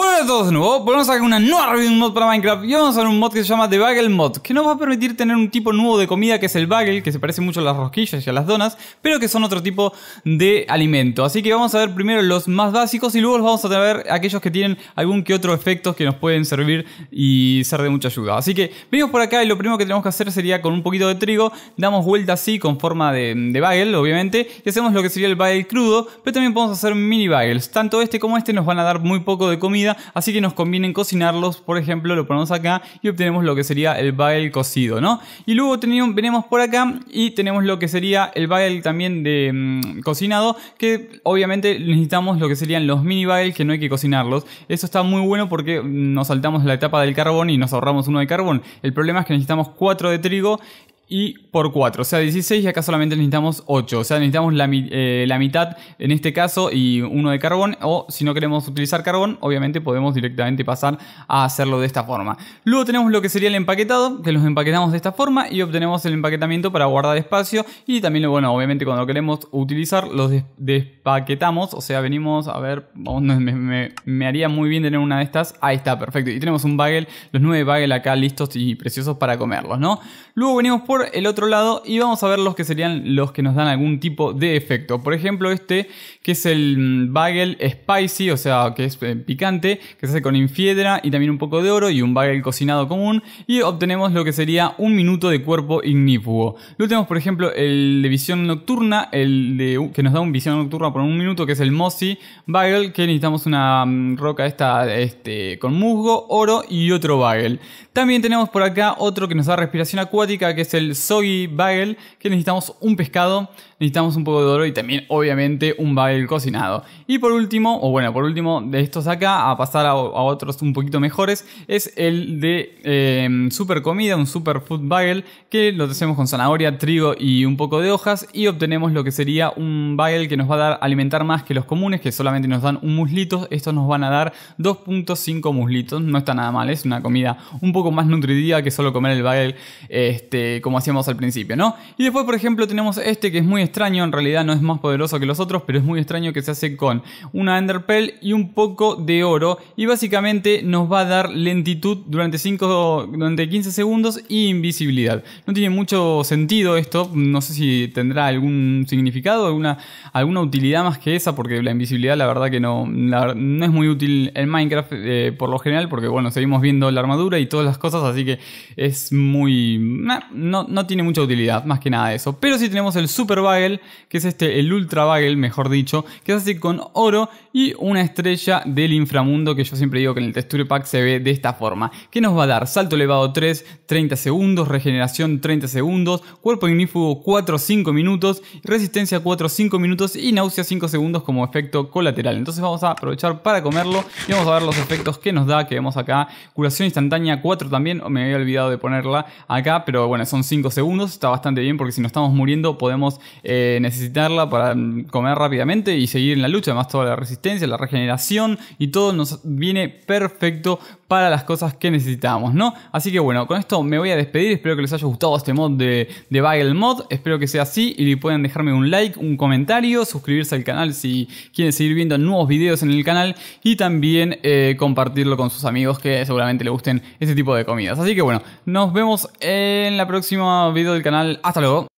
Hola a todos de nuevo, volvemos a hacer una nueva review mod para Minecraft y vamos a hacer un mod que se llama The Bagel Mod, que nos va a permitir tener un tipo nuevo de comida que es el bagel, que se parece mucho a las rosquillas y a las donas, pero que son otro tipo de alimento. Así que vamos a ver primero los más básicos y luego los vamos a tener aquellos que tienen algún que otro efectos que nos pueden servir y ser de mucha ayuda. Así que venimos por acá y lo primero que tenemos que hacer sería con un poquito de trigo, damos vuelta así con forma de bagel, obviamente, y hacemos lo que sería el bagel crudo, pero también podemos hacer mini bagels. Tanto este como este nos van a dar muy poco de comida así que nos conviene cocinarlos, por ejemplo, lo ponemos acá y obtenemos lo que sería el bagel cocido, ¿no? Y luego venimos por acá y tenemos lo que sería el bagel también de mm, cocinado, que obviamente necesitamos lo que serían los mini bagels que no hay que cocinarlos. Eso está muy bueno porque nos saltamos la etapa del carbón y nos ahorramos uno de carbón. El problema es que necesitamos cuatro de trigo y por 4, o sea 16 y acá solamente necesitamos 8, o sea necesitamos eh, la, mitad en este caso y uno de carbón o si no queremos utilizar carbón obviamente podemos directamente pasar a hacerlo de esta forma. Luego tenemos lo que sería el empaquetado, que los empaquetamos de esta forma y obtenemos el empaquetamiento para guardar espacio y también bueno obviamente cuando queremos utilizar los despaquetamos, o sea venimos a ver, me, haría muy bien tener una de estas, ahí está perfecto y tenemos un bagel, los 9 bagels acá listos y preciosos para comerlos, ¿no? Luego venimos por el otro lado y vamos a ver los que serían los que nos dan algún tipo de efecto. Por ejemplo, este que es el mm, bagel spicy, o sea, que es eh, picante, que se hace con infiedra y también un poco de oro y un bagel cocinado común y obtenemos lo que sería un minuto de cuerpo ignífugo. Luego tenemos, por ejemplo, el de visión nocturna, el de, que nos da un visión nocturna por un minuto, que es el mossy bagel, que necesitamos una mm, roca esta este, con musgo, oro y otro bagel. También tenemos por acá otro que nos da respiración acuática, que es el el soggy bagel, que necesitamos un pescado, necesitamos un poco de oro y también obviamente un bagel cocinado. Y por último, o bueno, por último de estos acá, a pasar a, otros un poquito mejores, es el de em, super comida, un super food bagel, que lo hacemos con zanahoria, trigo y un poco de hojas y obtenemos lo que sería un bagel que nos va a dar alimentar más que los comunes, que solamente nos dan un muslito, estos nos van a dar 2.5 muslitos, no está nada mal, es una comida un poco más nutritiva que solo comer el bagel este, como hacíamos al principio, ¿no? Y después, por ejemplo, tenemos este que es muy extraño, en realidad no es más poderoso que los otros, pero es muy extraño que se hace con una Enderpearl y un poco de oro. Y básicamente nos va a dar lentitud durante, 5, durante 15 segundos y invisibilidad. No tiene mucho sentido esto, no sé si tendrá algún significado, alguna, alguna utilidad más que esa, porque la invisibilidad la verdad que no, no es muy útil en Minecraft eh, por lo general, porque bueno, seguimos viendo la armadura y todas las cosas, así que es muy... no, no tiene mucha utilidad, más que nada eso. Pero si tenemos el Super Bagel, que es este, el Ultra Bagel, mejor dicho, que es así con oro y una estrella del inframundo, que yo siempre digo que en el Texture Pack se ve de esta forma. qué nos va a dar salto elevado 3, 30 segundos, regeneración 30 segundos, cuerpo ignífugo 4, 5 minutos, resistencia 4, 5 minutos y náusea 5 segundos como efecto colateral. Entonces vamos a aprovechar para comerlo y vamos a ver los efectos que nos da, que vemos acá. Curación instantánea 4 también, me había olvidado de ponerla acá, pero bueno, son 5 segundos, está bastante bien porque si no estamos muriendo podemos eh, necesitarla para mm, comer rápidamente y seguir en la lucha, además toda la resistencia, la regeneración y todo nos viene perfecto para las cosas que necesitamos, ¿no? Así que bueno, con esto me voy a despedir, espero que les haya gustado este mod de, de Bagel Mod, espero que sea así y pueden dejarme un like, un comentario, suscribirse al canal si quieren seguir viendo nuevos videos en el canal y también eh, compartirlo con sus amigos que seguramente le gusten este tipo de comidas. Así que bueno, nos vemos en la próxima próximo video del canal. Hasta luego.